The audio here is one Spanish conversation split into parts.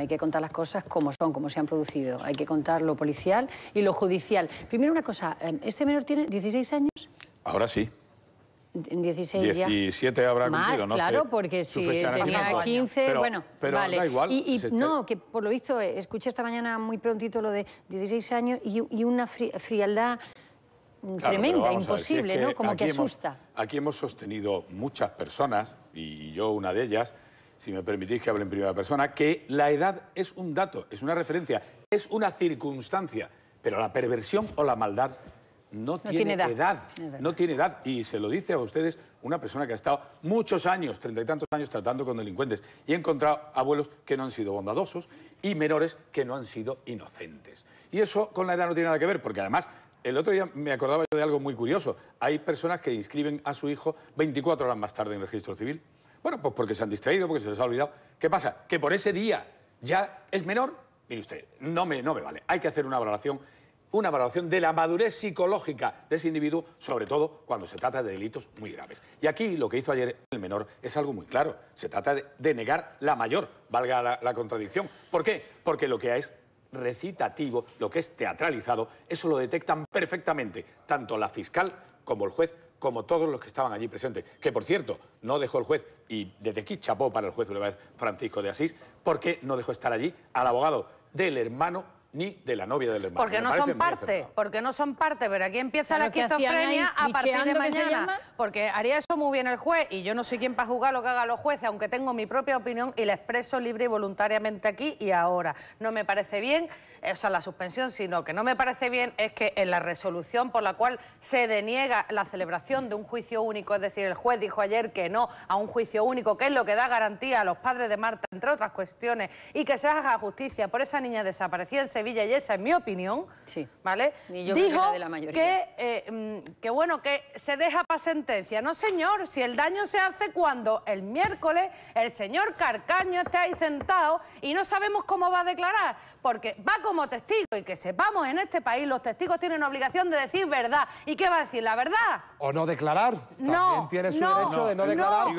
hay que contar las cosas como son, como se han producido. Hay que contar lo policial y lo judicial. Primero una cosa, em, ¿este menor tiene 16 años? Ahora sí. 16 17 habrá cumplido, no claro, porque si tenía 15, bueno, vale. igual. Y, este. no, que por lo visto, eh, escuché esta mañana muy prontito lo de 16 años y, una frialdad mm, tremenda, imposible, ¿no? Como que asusta. aquí hemos sostenido muchas personas, y yo una de ellas, si me permitís que hable en primera persona, que la edad es un dato, es una referencia, es una circunstancia, pero la perversión o la maldad no, tiene, edad, no tiene edad. Y se lo dice a ustedes una persona que ha estado muchos años, treinta y tantos años, tratando con delincuentes y ha encontrado abuelos que no han sido bondadosos y menores que no han sido inocentes. Y eso con la edad no tiene nada que ver, porque además el otro día me acordaba yo de algo muy curioso. Hay personas que inscriben a su hijo 24 horas más tarde en el registro civil. Bueno, pues porque se han distraído, porque se les ha olvidado. ¿Qué pasa? Que por ese día ya es menor. Mire usted, no me, no me vale. Hay que hacer una valoración, una valoración de la madurez psicológica de ese individuo, sobre todo cuando se trata de delitos muy graves. Y aquí lo que hizo ayer el menor es algo muy claro. Se trata de, negar la mayor, valga la, la contradicción. ¿Por qué? Porque lo que es recitativo, lo que es teatralizado, eso lo detectan perfectamente tanto la fiscal como el juez como todos los que estaban allí presentes, que por cierto no dejó el juez, y desde aquí chapó para el juez Francisco de Asís, porque no dejó estar allí al abogado del hermano ni de la novia del hermano. Porque no son parte, porque no son parte, pero aquí empieza la esquizofrenia a partir de mañana. Porque haría eso muy bien el juez y yo no soy quien para juzgar lo que hagan los jueces, aunque tengo mi propia opinión y la expreso libre y voluntariamente aquí y ahora. No me parece bien, o sea, la suspensión, sino que no me parece bien es que en la resolución por la cual se deniega la celebración de un juicio único, es decir, el juez dijo ayer que no a un juicio único, que es lo que da garantía a los padres de Marta, entre otras cuestiones, y que se haga justicia por esa niña desaparecida Villa en mi opinión, ¿vale? dijo eh, mm, que, bueno, que se deja para sentencia. No, señor, si el daño se hace cuando el miércoles el señor Carcaño esté ahí sentado y no sabemos cómo va a declarar, porque va como testigo y que sepamos en este país los testigos tienen obligación de decir verdad. ¿Y qué va a decir? ¿La verdad? O no declarar. No. También tiene su derecho de no declarar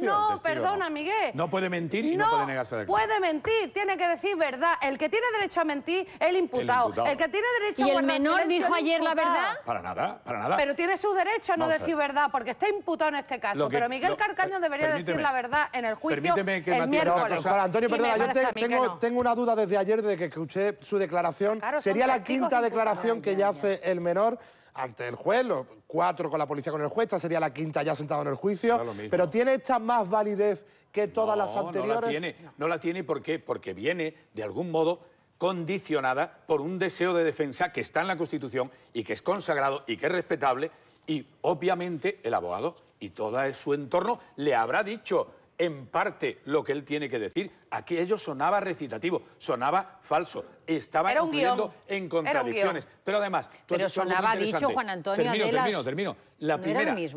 no, perdona, Miguel. No puede mentir y no, puede negarse a declarar. Puede mentir, tiene que decir verdad. El que tiene derecho a mentir el imputado. El, imputado. el que tiene derecho a ¿Y el menor dijo ayer la verdad? Para nada, para nada. Pero tiene su derecho a no decir verdad, porque está imputado en este caso. pero Miguel Carcaño eh, debería decir la verdad en el juicio permíteme que el miércoles. Antonio, perdona, yo tengo, una duda desde ayer, desde que escuché su declaración. Sería la quinta declaración que ya hace el menor ante el juez, cuatro con la policía con el juez, esta sería la quinta ya sentada en el juicio, pero tiene esta más validez que todas las anteriores. No la tiene, no la tiene porque viene de algún modo condicionada por un deseo de defensa que está en la Constitución y que es consagrado y que es respetable y obviamente el abogado y todo su entorno le habrá dicho en parte lo que él tiene que decir. Aquello sonaba recitativo, sonaba falso, estaba en contradicciones. Pero además, Pero sonaba dicho Juan Antonio termino, termino, termino. La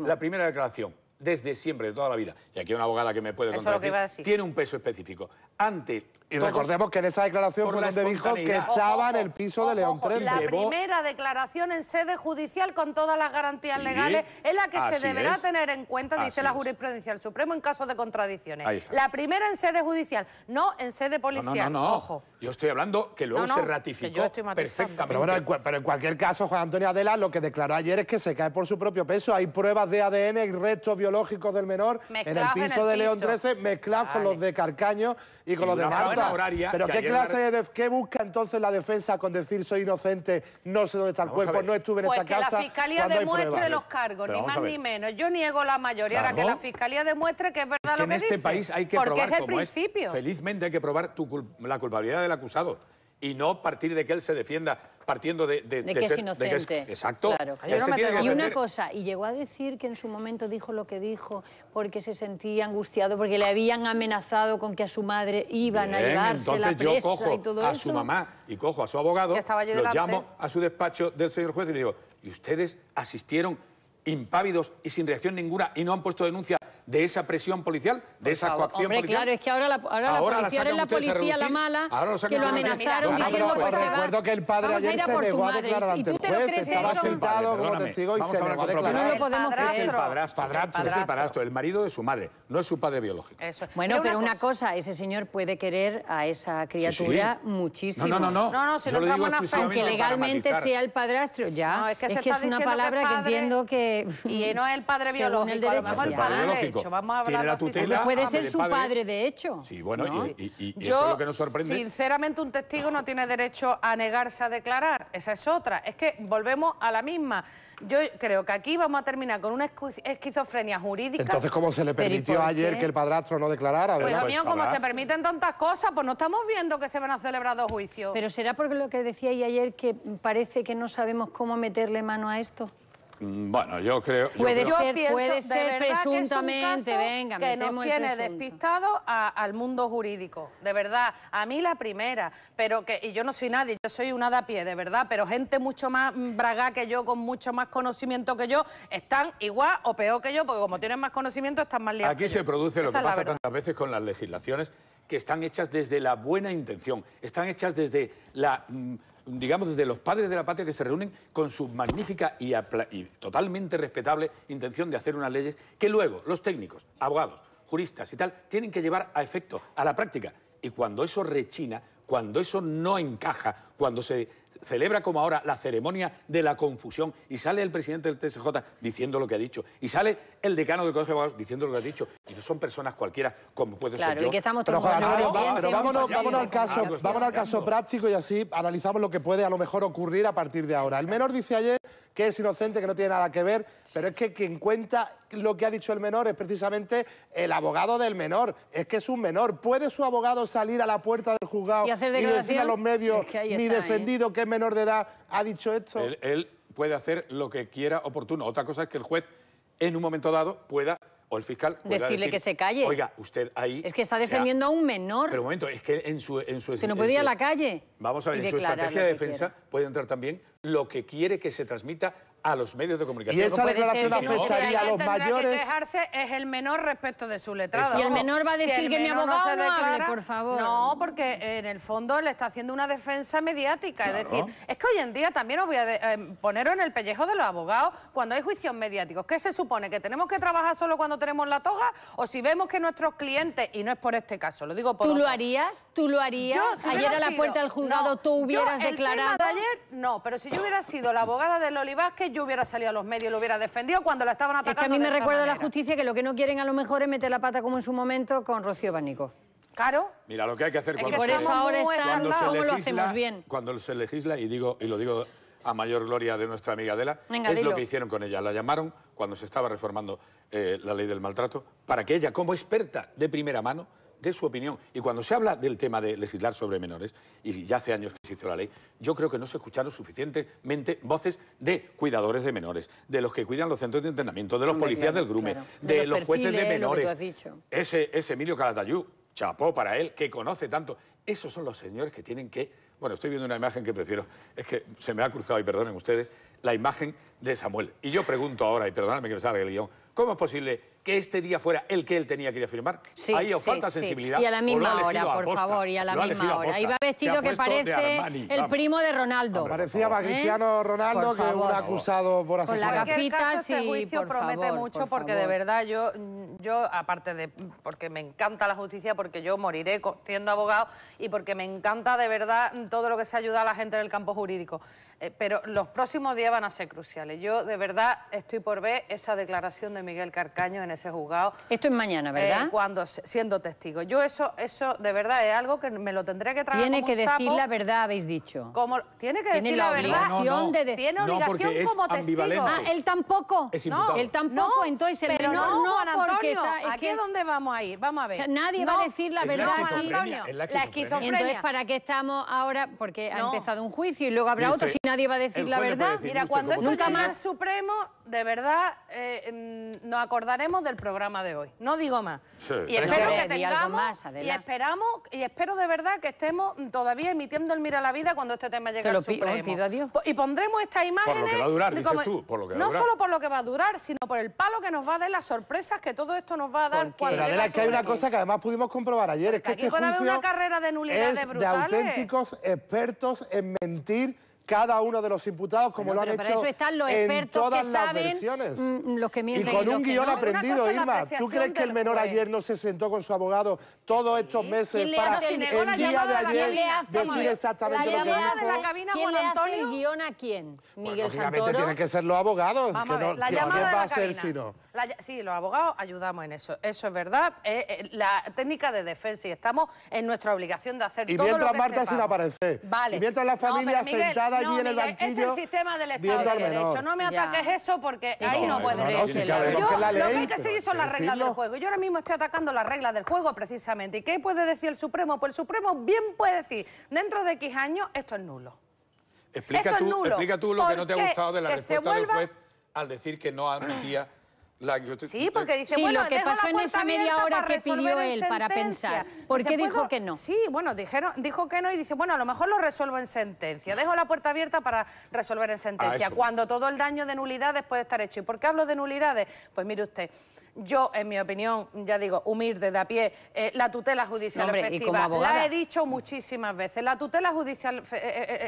la primera declaración desde siempre, de toda la vida, y aquí hay una abogada que me puede contestar. tiene un peso específico. antes y recordemos que en esa declaración fue donde dijo que estaba en el piso de León 30... La primera declaración en sede judicial con todas las garantías legales es la que se deberá tener en cuenta, dice la jurisprudencia del Supremo, en caso de contradicciones. La primera en sede judicial, no en sede policial. No, no, no, Yo estoy hablando que luego se ratificó perfectamente. Pero, en pero, en cualquier caso, Juan Antonio Adela lo que declaró ayer es que se cae por su propio peso. Hay pruebas de ADN y restos biológicos del menor en el piso de León 13, mezclados con los de Carcaño y con los de Marta. Pero ¿qué clase de... ¿Qué busca entonces la defensa con decir soy inocente, no sé dónde está el cuerpo, no estuve en esta pues esta que la fiscalía demuestre los cargos, ni más ni menos. Yo niego la mayoría, que la fiscalía demuestre que es verdad lo que lo que en este país hay que Porque probar es el principio. Es. Felizmente hay que probar la culpabilidad del acusado y no partir de que él se defienda partiendo de... De, de que es inocente. exacto. y una cosa, y llegó a decir que en su momento dijo lo que dijo porque se sentía angustiado, porque le habían amenazado con que a su madre iban a llevarse la presa yo cojo a su mamá y cojo a su abogado, lo llamo a su despacho del señor juez y le digo, ¿y ustedes asistieron impávidos y sin reacción ninguna y no han puesto denuncia de esa presión policial, de esa favor. coacción Hombre, policial. claro, es que ahora la, ahora la policía es la policía la mala, que lo amenazaron mira, ah, diciendo pues, recuerdo que el padre ayer se negó a declarar ante el juez, estaba sentado como testigo y se negó a declarar. No lo podemos creer. Es el padrastro, es el padrastro, el marido de su madre, no es su padre biológico. Bueno, pero una cosa, ese señor puede querer a esa criatura muchísimo. No, no, no. no. se lo digo Que legalmente sea el padrastro, ya. es que, es, una palabra que, entiendo que... Y no es el padre biológico, a lo No es el padre biológico vamos a hablar la tutela, Puede ah, ser su padre. de hecho. Sí, bueno, y, eso es lo que nos sorprende. Sinceramente, un testigo no tiene derecho a negarse a declarar. Esa es otra. Es que volvemos a la misma. Yo creo que aquí vamos a terminar con una esquizofrenia jurídica. Entonces, ¿cómo se le permitió ayer que el padrastro no declarara? Pues, pues amigo, como se permiten tantas cosas, pues no estamos viendo que se van a celebrar dos juicios. Pero será porque lo que decíais ayer que parece que no sabemos cómo meterle mano a esto. Mm, bueno, yo creo... que puede ser, yo puede ser presuntamente, que venga, que nos tiene despistado al mundo jurídico, de verdad. A mí la primera, pero que y yo no soy nadie, yo soy una de a pie, de verdad, pero gente mucho más braga que yo, con mucho más conocimiento que yo, están igual o peor que yo, porque como tienen más conocimiento están más liados. Aquí se produce lo que pasa tantas veces con las legislaciones que están hechas desde la buena intención, están hechas desde la... Mm, digamos, desde los padres de la patria que se reúnen con su magnífica y, totalmente respetable intención de hacer unas leyes que luego los técnicos, abogados, juristas y tal, tienen que llevar a efecto, a la práctica. Y cuando eso rechina, cuando eso no encaja, cuando se celebra como ahora la ceremonia de la confusión y sale el presidente del TSJ diciendo lo que ha dicho y sale el decano del Colegio de Abogados diciendo lo que ha dicho no son personas cualquiera, como puede ser yo. Que estamos todos al caso, al caso práctico y así analizamos lo que puede a lo mejor ocurrir a partir de ahora. El menor dice ayer que es inocente, que no tiene nada que ver, pero es que quien cuenta lo que ha dicho el menor es precisamente el abogado del menor. Es que es un menor. ¿Puede su abogado salir a la puerta del juzgado y, decir a los medios, mi ¿eh? defendido, que es menor de edad, ha dicho esto? él puede hacer lo que quiera oportuno. Otra cosa es que el juez, en un momento dado, pueda o el fiscal... Decirle que se calle. Oiga, usted ahí... Es que está defendiendo a un menor. Pero un momento, es que en su... En no puede ir la calle. Vamos a ver, en su estrategia de defensa puede entrar también lo que quiere que se transmita a los medios de comunicación. Y esa declaración afectaría a los mayores. es el menor respecto de su letrado. Y el menor va a decir que mi abogado no, se no por favor. porque en el fondo le está haciendo una defensa mediática. Es decir, es que hoy en día también os voy a eh, poneros en el pellejo de los abogados cuando hay juicios mediáticos. ¿Qué se supone? ¿Que tenemos que trabajar solo cuando tenemos la toga? ¿O si vemos que nuestros clientes, y no es por este caso, lo digo por ¿Tú lo harías? ¿Tú lo harías? si ayer a la puerta del juzgado tú hubieras yo, declarado. ayer, no, pero si yo hubiera sido la abogada del Olivas... que yo hubiera salido a los medios y lo hubiera defendido cuando la estaban atacando. a mí me recuerda la justicia que lo que no quieren a lo mejor es meter la pata como en su momento con Rocío Bánico. Claro. Mira lo que hay que hacer cuando, se, legisla, Cuando se legisla y digo y lo digo a mayor gloria de nuestra amiga Adela, es lo que hicieron con ella. La llamaron cuando se estaba reformando eh, la ley del maltrato para que ella, como experta de primera mano, de su opinión. Y cuando se habla del tema de legislar sobre menores, y ya hace años que se hizo la ley, yo creo que no se escucharon suficientemente voces de cuidadores de menores, de los que cuidan los centros de entrenamiento, de los policías del grume, de, los, jueces de menores. Ese, ese Emilio Calatayú, chapó para él, que conoce tanto. Esos son los señores que tienen que... Bueno, estoy viendo una imagen que prefiero. Es que se me ha cruzado, y perdonen ustedes, la imagen de Samuel. Y yo pregunto ahora, y perdóname que me salga el guión, ¿Cómo es posible que este día fuera el que él tenía que ir a firmar? Ahí os falta sensibilidad. Y a la misma hora, por favor, y a la misma hora. Iba vestido que parece el primo de Ronaldo. Parecía más Cristiano ¿Eh? Ronaldo que un acusado por asesinato. la este juicio promete mucho porque de verdad yo, yo, aparte de porque me encanta la justicia, porque yo moriré siendo abogado y porque me encanta de verdad todo lo que se ayuda a la gente en el campo jurídico. Eh, pero los próximos días van a ser cruciales. Yo de verdad estoy por ver esa declaración de Miguel Carcaño en ese juzgado. Esto es mañana, eh, ¿verdad? cuando siendo testigo. Yo eso, eso de verdad es algo que me lo tendré que traer. Tiene que decir la verdad, habéis dicho. Como, tiene que decir la, verdad. No, no, tiene obligación como testigo. Ah, él tampoco. no, él tampoco. entonces el pero no, Juan Antonio, aquí es dónde vamos a ir. Vamos a ver. nadie va a decir la verdad. La Antonio, la esquizofrenia. Entonces, ¿para qué estamos ahora? Porque ha empezado un juicio y luego habrá otro si nadie va a decir la verdad. Mira, cuando más Supremo, de verdad, eh, mm, nos acordaremos del programa de hoy. No digo más. Y espero que tengamos y esperamos y espero de verdad que estemos todavía emitiendo el Mira la Vida cuando este tema llegue Te al supremo. Pido pues, Y pondremos esta imagen. Por lo que va a durar, dices tú. no solo por lo que va a durar, sino por el palo que nos va a dar, las sorpresas que todo esto nos va a dar. Pero Adela, es que hay una cosa que además pudimos comprobar ayer, es que este una carrera de, es de, de auténticos expertos en mentir cada uno de los imputados como lo han hecho los en todas mm, que las versiones. y con un guión aprendido, Irma. ¿Tú crees que el menor ayer no se sentó con su abogado todos estos meses para el día de ayer decir exactamente lo que dijo? La de la cabina Juan Antonio? ¿Quién guión a quién? Pues, Miguel Santoro. tienen que ser los abogados. que no, va a ser si no? sí, los abogados ayudamos en eso. Eso es verdad. Eh, eh, la técnica de defensa y estamos en nuestra obligación de hacer todo lo que Y mientras Marta sin aparecer. Y mientras la familia sentada no, Este es el sistema del Estado de Derecho. No me ataques eso porque ahí no, puede ser. lo que hay que seguir son las reglas del juego. Yo ahora mismo estoy atacando las reglas del juego precisamente. ¿Y qué puede decir el Supremo? Pues el Supremo bien puede decir, dentro de X años esto es nulo. Explica, tú, explica tú lo que no te ha gustado de la respuesta del juez al decir que no admitía sí, porque dice, bueno, lo que pasó en esa media hora que pidió él para pensar. ¿Por qué dijo que no? Sí, bueno, dijeron, dijo que no y dice, bueno, a lo mejor lo resuelvo en sentencia. Dejo la puerta abierta para resolver en ah, sentencia, cuando todo el daño de nulidades puede estar hecho. ¿Y por qué hablo de nulidades? Pues mire usted, yo, en mi opinión, ya digo, humilde, de a pie, eh, la tutela judicial efectiva, la he dicho muchísimas veces, la tutela judicial eh,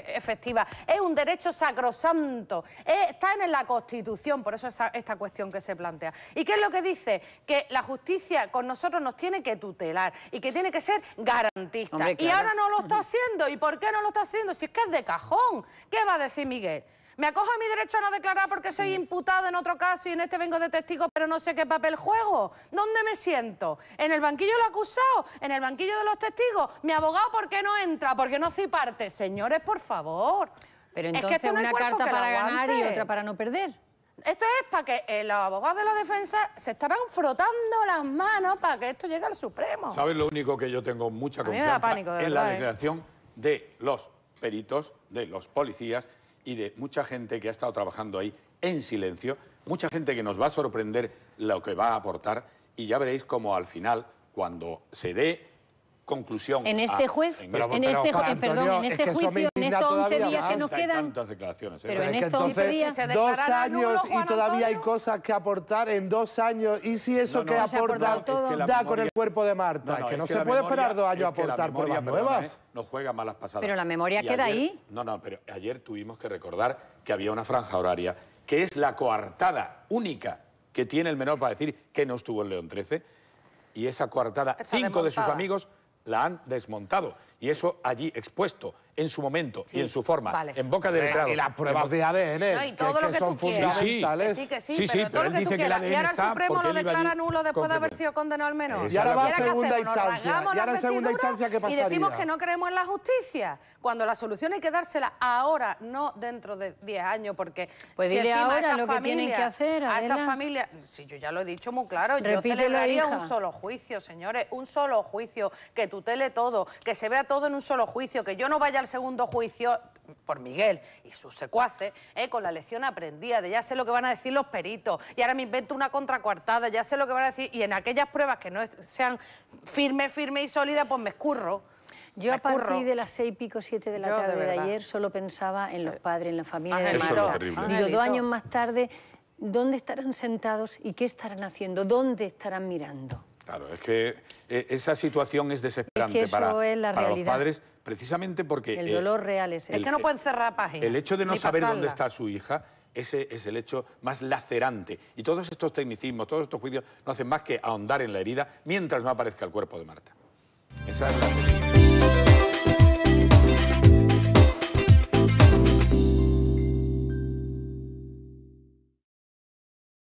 eh, efectiva es un derecho sacrosanto, está en la Constitución, por eso es esta cuestión que se plantea. ¿Y qué es lo que dice? Que la justicia con nosotros nos tiene que tutelar y que tiene que ser garantista. Y ahora no lo está haciendo. ¿Y por qué no lo está haciendo? Si es que es de cajón. ¿Qué va a decir Miguel? Me acojo a mi derecho a no declarar porque soy imputado en otro caso y en este vengo de testigo, pero no sé qué papel juego. ¿Dónde me siento? ¿En el banquillo los acusados? ¿En el banquillo de los testigos? ¿Mi abogado por qué no entra? ¿Por qué no soy parte? Señores, por favor. Pero entonces una carta para ganar y otra para no perder. Esto es para que eh, los abogados de la defensa se estarán frotando las manos para que esto llegue al Supremo. ¿Sabes lo único que yo tengo mucha confianza en la ¿eh? declaración de los peritos, de los policías y de mucha gente que ha estado trabajando ahí en silencio, mucha gente que nos va a sorprender lo que va a aportar y ya veréis cómo al final, cuando se dé conclusión. En este, ah, este, este juez, en, este, perdón, en este juicio, en estos 11 días que nos quedan. ¿eh? Pero, en es que estos entonces, dos años y todavía hay cosas que aportar en dos años. ¿Y si eso que aporta da con el cuerpo de Marta? que no se puede esperar dos años a aportar pruebas nuevas. No juega malas pasadas. Pero la memoria queda ahí. No, no, pero ayer tuvimos que recordar que había una franja horaria que es la coartada única que tiene el menor para decir que no estuvo en León 13 y esa coartada, cinco de sus amigos la han desmontado y eso allí expuesto en su momento y en su forma, en boca de letrado. Y las pruebas de ADN, y todo lo que, son fundamentales. Sí, sí, sí, pero, todo lo que Y ahora el Supremo lo declara nulo después de haber sido condenado al menor. Y ahora va a segunda instancia. Y ahora segunda instancia, pasaría? Y decimos que no creemos en la justicia, cuando la solución hay que dársela ahora, no dentro de 10 años, porque... Pues si dile ahora lo que tienen que hacer, A esta familia, si yo ya lo he dicho muy claro, yo celebraría un solo juicio, señores, un solo juicio, que tutele todo, que se vea todo todo en un solo juicio, que yo no vaya al segundo juicio por Miguel y sus secuaces, eh, con la lección aprendida de ya sé lo que van a decir los peritos, y ahora me invento una contracuartada, ya sé lo que van a decir, y en aquellas pruebas que no sean firme, firme y sólida pues me escurro. Yo a partir de las seis y pico, siete de la tarde de, ayer, solo pensaba en los eh, padres, en la familia. de Digo, dos años más tarde, ¿dónde estarán sentados y qué estarán haciendo? ¿Dónde estarán mirando? Claro, es que eh, esa situación es desesperante para, los padres, precisamente porque... El dolor real es es que no pueden cerrar páginas. El hecho de no saber dónde está su hija, ese es el hecho más lacerante. Y todos estos tecnicismos, todos estos juicios, no hacen más que ahondar en la herida mientras no aparezca el cuerpo de Marta. Esa es la